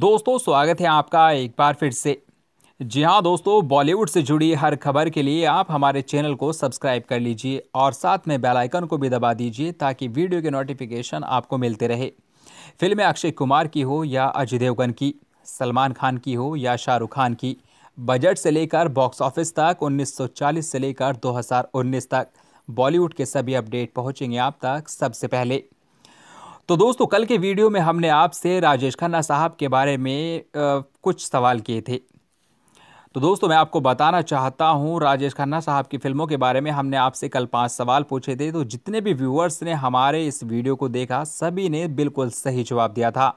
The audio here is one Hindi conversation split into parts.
दोस्तों स्वागत है आपका एक बार फिर से जी हाँ दोस्तों बॉलीवुड से जुड़ी हर खबर के लिए आप हमारे चैनल को सब्सक्राइब कर लीजिए और साथ में बेल आइकन को भी दबा दीजिए ताकि वीडियो के नोटिफिकेशन आपको मिलते रहे फिल्में अक्षय कुमार की हो या अजय देवगन की सलमान खान की हो या शाहरुख खान की बजट से लेकर बॉक्स ऑफिस तक 1940 से लेकर 2019 तक बॉलीवुड के सभी अपडेट पहुंचेंगे आप तक सबसे पहले तो दोस्तों कल के वीडियो में हमने आपसे राजेश खन्ना साहब के बारे में आ, कुछ सवाल किए थे तो दोस्तों मैं आपको बताना चाहता हूं राजेश खन्ना साहब की फिल्मों के बारे में हमने आपसे कल पांच सवाल पूछे थे तो जितने भी व्यूअर्स ने हमारे इस वीडियो को देखा सभी ने बिल्कुल सही जवाब दिया था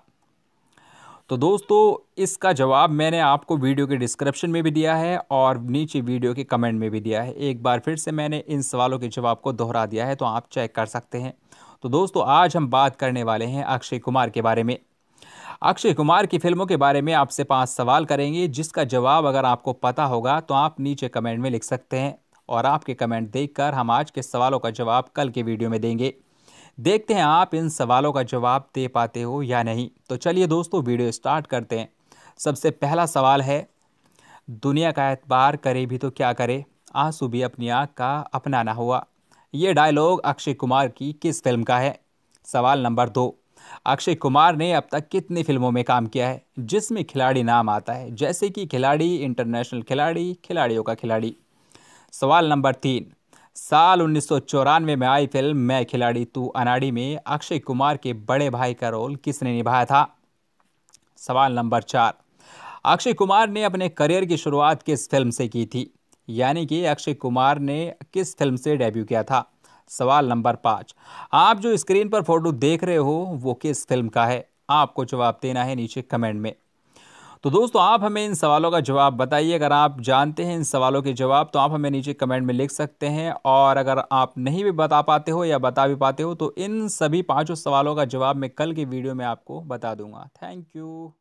तो दोस्तों इसका जवाब मैंने आपको वीडियो के डिस्क्रिप्शन में भी दिया है और नीचे वीडियो के कमेंट में भी दिया है एक बार फिर से मैंने इन सवालों के जवाब को दोहरा दिया है तो आप चेक कर सकते हैं तो दोस्तों आज हम बात करने वाले हैं अक्षय कुमार के बारे में अक्षय कुमार की फिल्मों के बारे में आपसे पांच सवाल करेंगे जिसका जवाब अगर आपको पता होगा तो आप नीचे कमेंट में लिख सकते हैं और आपके कमेंट देखकर हम आज के सवालों का जवाब कल के वीडियो में देंगे देखते हैं आप इन सवालों का जवाब दे पाते हो या नहीं तो चलिए दोस्तों वीडियो स्टार्ट करते हैं सबसे पहला सवाल है दुनिया का एतबार करे भी तो क्या करे आंसू भी अपनी आँख का अपनाना हुआ ये डायलॉग अक्षय कुमार की किस फिल्म का है सवाल नंबर दो अक्षय कुमार ने अब तक कितनी फिल्मों में काम किया है जिसमें खिलाड़ी नाम आता है जैसे कि खिलाड़ी इंटरनेशनल खिलाड़ी खिलाड़ियों का खिलाड़ी सवाल नंबर तीन साल उन्नीस में आई फिल्म मैं खिलाड़ी तू अनाड़ी में अक्षय कुमार के बड़े भाई का रोल किसने निभाया था सवाल नंबर चार अक्षय कुमार ने अपने करियर की शुरुआत किस फिल्म से की थी यानी कि अक्षय कुमार ने किस फिल्म से डेब्यू किया था सवाल नंबर पाँच आप जो स्क्रीन पर फोटो देख रहे हो वो किस फिल्म का है आपको जवाब देना है नीचे कमेंट में तो दोस्तों आप हमें इन सवालों का जवाब बताइए अगर आप जानते हैं इन सवालों के जवाब तो आप हमें नीचे कमेंट में लिख सकते हैं और अगर आप नहीं भी बता पाते हो या बता भी पाते हो तो इन सभी पांचों सवालों का जवाब मैं कल के वीडियो में आपको बता दूंगा थैंक यू